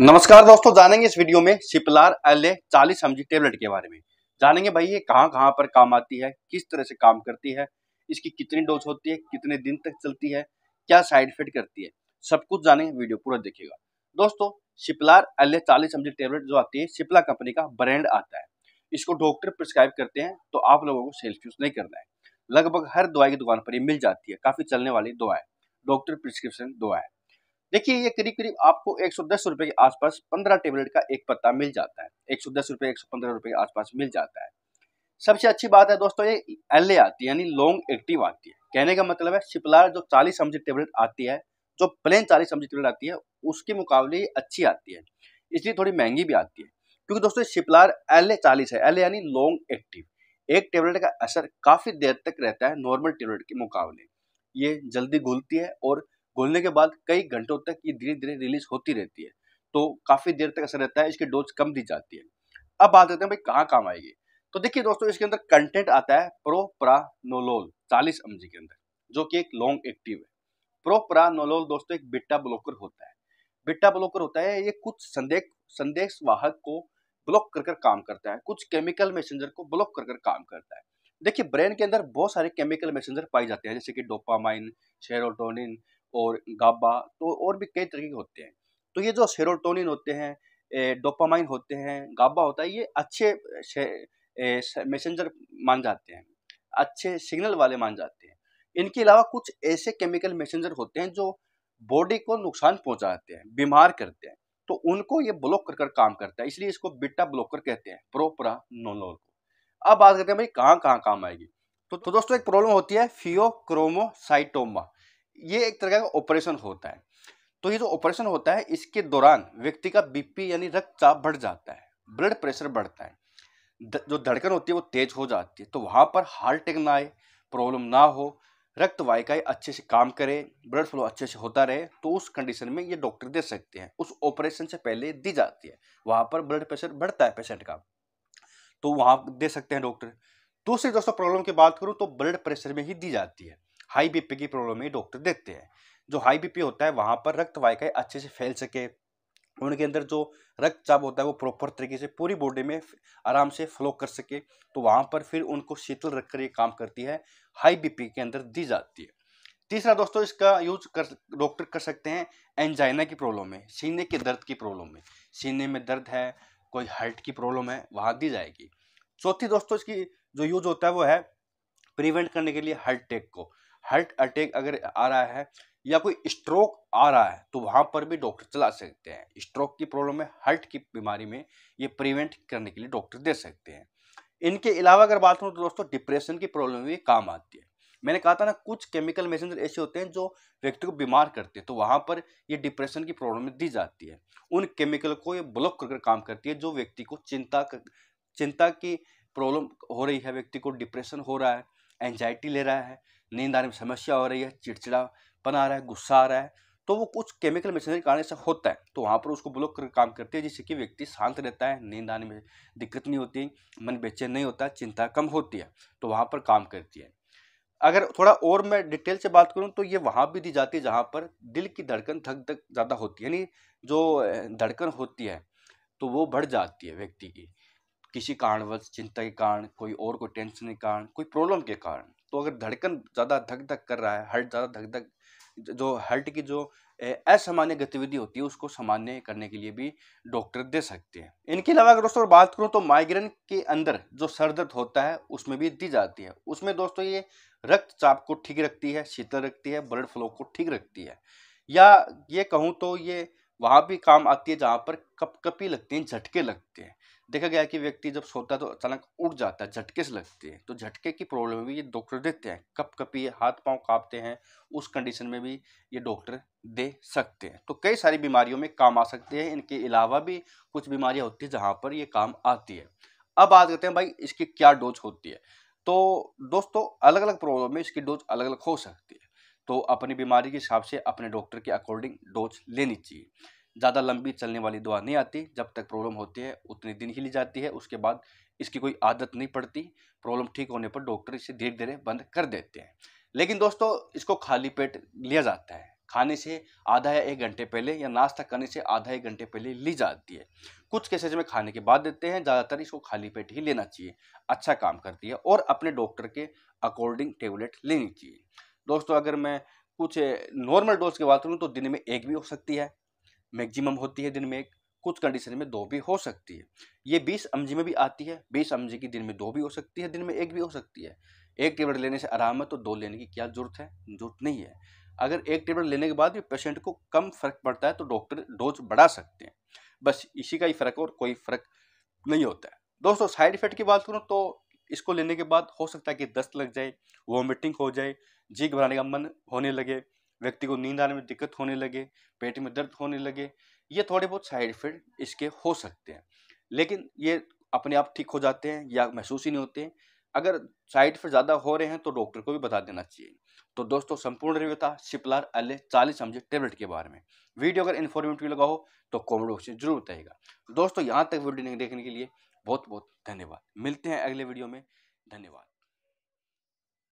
नमस्कार दोस्तों जानेंगे इस वीडियो में सिपलार एल ए चालीस हमजी टेबलेट के बारे में जानेंगे भाई ये कहाँ कहाँ पर काम आती है किस तरह से काम करती है इसकी कितनी डोज होती है कितने दिन तक चलती है क्या साइड इफेक्ट करती है सब कुछ जानेंगे वीडियो पूरा देखिएगा दोस्तों सिपलार एल ए चालीस हमजी टेबलेट जो आती है सिपला कंपनी का ब्रांड आता है इसको डॉक्टर प्रिस्क्राइब करते हैं तो आप लोगों को सेल्फ यूज नहीं करना है लगभग हर दवाई की दुकान पर ये मिल जाती है काफी चलने वाली दवाएं डॉक्टर प्रिस्क्रिप्शन दवाएं देखिए ये करीब करीब आपको एक सौ दस के आसपास पंद्रह टेबलेट का एक पत्ता मिल जाता है एक सौ दस रुपये एक के आसपास मिल जाता है सबसे अच्छी बात है दोस्तों ये एल आती है यानी लॉन्ग एक्टिव आती है कहने का मतलब है सिपलार जो चालीस एम टेबलेट आती है जो प्लेन चालीस एम टेबलेट आती है उसके मुकाबले अच्छी आती है इसलिए थोड़ी महंगी भी आती है क्योंकि दोस्तों शिपलार एल चालीस है एल यानी लॉन्ग एक्टिव एक टेबलेट का असर काफ़ी देर तक रहता है नॉर्मल टेबलेट के मुकाबले ये जल्दी घुलती है और घोलने के बाद कई घंटों तक ये धीरे धीरे रिलीज होती रहती है तो काफ़ी देर तक असर रहता है इसकी डोज कम दी जाती है अब बात करते हैं भाई कहाँ काम आएगी तो देखिए दोस्तों इसके अंदर कंटेंट आता है प्रोप्रानोलोल चालीस एम के अंदर जो कि एक लॉन्ग एक्टिव है प्रोप्रानोलोल दोस्तों एक बिट्टा ब्लॉकर होता है बिट्टा ब्लॉकर होता है ये कुछ संदेश संदेश वाहक को ब्लॉक कर कर काम करता है कुछ केमिकल मैसेंजर को ब्लॉक कर कर काम करता है देखिए ब्रेन के अंदर बहुत सारे केमिकल मैसेंजर पाए जाते हैं जैसे कि डोपामाइन शेरोटोनिन और गाबा तो और भी कई तरीके होते हैं तो ये जो सेरोटोनिन होते हैं डोपामाइन होते हैं गाबा होता है ये अच्छे मैसेंजर मान जाते हैं अच्छे सिग्नल वाले मान जाते हैं इनके अलावा कुछ ऐसे केमिकल मैसेंजर होते हैं जो बॉडी को नुकसान पहुंचाते हैं बीमार करते हैं तो उनको ये ब्लॉक कर कर काम करता है इसलिए इसको बिट्टा ब्लॉकर कहते हैं प्रोपरा नोनोल को अब बात करते हैं भाई कहाँ कहाँ काम आएगी तो, तो दोस्तों एक प्रॉब्लम होती है फियोक्रोमोसाइटोमा ये एक तरह का ऑपरेशन होता है तो ये जो ऑपरेशन होता है इसके दौरान व्यक्ति का बीपी यानी रक्तचाप बढ़ जाता है ब्लड प्रेशर बढ़ता है द, जो धड़कन होती है वो तेज हो जाती है तो वहाँ पर हार्ट अटैक ना आए प्रॉब्लम ना हो रक्त वाहिकाएं अच्छे से काम करे ब्लड फ्लो अच्छे से होता रहे तो उस कंडीशन में ये डॉक्टर दे सकते हैं उस ऑपरेशन से पहले दी जाती है वहाँ पर ब्लड प्रेशर बढ़ता है पेशेंट का तो वहाँ दे सकते हैं डॉक्टर दूसरी दोस्तों प्रॉब्लम की बात करूँ तो ब्लड प्रेशर में ही दी जाती है हाई बीपी की प्रॉब्लम ही डॉक्टर देखते हैं जो हाई बीपी होता है वहाँ पर रक्त वाहिकाएँ अच्छे से फैल सके उनके अंदर जो रक्तचाप होता है वो प्रॉपर तरीके से पूरी बॉडी में आराम से फ्लो कर सके तो वहाँ पर फिर उनको शीतल रखकर ये काम करती है हाई बीपी के अंदर दी जाती है तीसरा दोस्तों इसका यूज कर डॉक्टर कर सकते हैं एंजाइना की प्रॉब्लम में सीने के दर्द की प्रॉब्लम में सीने में दर्द है कोई हार्ट की प्रॉब्लम है वहाँ दी जाएगी चौथी दोस्तों इसकी जो यूज होता है वो है प्रिवेंट करने के लिए हार्ट अटैक को हार्ट अटैक अगर आ रहा है या कोई स्ट्रोक आ रहा है तो वहाँ पर भी डॉक्टर चला सकते हैं स्ट्रोक की प्रॉब्लम में हार्ट की बीमारी में ये प्रिवेंट करने के लिए डॉक्टर दे सकते हैं इनके अलावा अगर बात करूँ तो दोस्तों डिप्रेशन की प्रॉब्लम भी काम आती है मैंने कहा था ना कुछ केमिकल मैसेंजर ऐसे होते हैं जो व्यक्ति को बीमार करते हैं तो वहाँ पर ये डिप्रेशन की प्रॉब्लम दी जाती है उन केमिकल को ये ब्लॉक कर काम करती है जो व्यक्ति को चिंता कर, चिंता की प्रॉब्लम हो रही है व्यक्ति को डिप्रेशन हो रहा है एंजाइटी ले रहा है नींद आने में समस्या हो रही है चिड़चिड़ापन आ रहा है गुस्सा आ रहा है तो वो कुछ केमिकल मशीनरी के कारण ऐसा होता है तो वहाँ पर उसको ब्लॉक कर काम करती है जिससे कि व्यक्ति शांत रहता है नींद आने में दिक्कत नहीं होती मन बेचैन नहीं होता चिंता कम होती है तो वहाँ पर काम करती है अगर थोड़ा और मैं डिटेल से बात करूँ तो ये वहाँ भी दी जाती है जहाँ पर दिल की धड़कन धक धक ज़्यादा होती है यानी जो धड़कन होती है तो वो बढ़ जाती है व्यक्ति की किसी कारणवश चिंता के कारण कोई और कोई टेंशन के कारण कोई प्रॉब्लम के कारण तो अगर धड़कन ज़्यादा धक धक कर रहा है हर्ट ज़्यादा धक धक जो हर्ट की जो असामान्य गतिविधि होती है उसको सामान्य करने के लिए भी डॉक्टर दे सकते हैं इनके अलावा अगर दोस्तों बात करूँ तो माइग्रेन के अंदर जो सर दर्द होता है उसमें भी दी जाती है उसमें दोस्तों ये रक्तचाप को ठीक रखती है शीतल रखती है ब्लड फ्लो को ठीक रखती है या ये कहूँ तो ये वहाँ भी काम आती है जहाँ पर कपकपी लगती हैं झटके लगते हैं देखा गया कि व्यक्ति जब सोता है तो अचानक उठ जाता है झटके से लगती है तो झटके की प्रॉब्लम भी ये डॉक्टर देते हैं कप कपी हाथ पांव कांपते हैं उस कंडीशन में भी ये डॉक्टर दे सकते हैं तो कई सारी बीमारियों में काम आ सकते हैं इनके अलावा भी कुछ बीमारियाँ होती है जहाँ पर ये काम आती है अब बात करते हैं भाई इसकी क्या डोज होती है तो दोस्तों अलग अलग प्रॉब्लम में इसकी डोज अलग अलग हो सकती है तो अपनी बीमारी के हिसाब से अपने डॉक्टर के अकॉर्डिंग डोज लेनी चाहिए ज़्यादा लंबी चलने वाली दवा नहीं आती जब तक प्रॉब्लम होती है उतने दिन ही ली जाती है उसके बाद इसकी कोई आदत नहीं पड़ती प्रॉब्लम ठीक होने पर डॉक्टर इसे धीरे धीरे बंद कर देते हैं लेकिन दोस्तों इसको खाली पेट लिया जाता है खाने से आधा या एक घंटे पहले या नाश्ता करने से आधा एक घंटे पहले ली जाती है कुछ केसेज में खाने के बाद देते हैं ज़्यादातर इसको खाली पेट ही लेना चाहिए अच्छा काम करती है और अपने डॉक्टर के अकॉर्डिंग टेबलेट लेनी चाहिए दोस्तों अगर मैं कुछ नॉर्मल डोज की बात करूँ तो दिन में एक भी हो सकती है मैक्सिमम होती है दिन में एक कुछ कंडीशन में दो भी हो सकती है ये बीस एम में भी आती है बीस एम की दिन में दो भी हो सकती है दिन में एक भी हो सकती है एक टेबलेट लेने से आराम है तो दो लेने की क्या जरूरत है जरूरत नहीं है अगर एक टेबलेट लेने के बाद भी पेशेंट को कम फर्क पड़ता है तो डॉक्टर डोज बढ़ा सकते हैं बस इसी का ही फर्क और कोई फर्क नहीं होता है दोस्तों साइड इफेक्ट की बात करूँ तो इसको लेने के बाद हो सकता है कि दस्त लग जाए वॉमिटिंग हो जाए जी घबराने का मन होने लगे व्यक्ति को नींद आने में दिक्कत होने लगे पेट में दर्द होने लगे ये थोड़े बहुत साइड इफेक्ट इसके हो सकते हैं लेकिन ये अपने आप ठीक हो जाते हैं या महसूस ही नहीं होते अगर साइड इफेक्ट ज़्यादा हो रहे हैं तो डॉक्टर को भी बता देना चाहिए तो दोस्तों संपूर्ण रिव्यू था शिपलार ए चालीस समझे टेबलेट के बारे में वीडियो अगर इन्फॉर्मेटिव लगा हो तो कॉमेंट बॉक्स में जरूर बताएगा दोस्तों यहाँ तक वीडियो देखने के लिए बहुत बहुत धन्यवाद मिलते हैं अगले वीडियो में धन्यवाद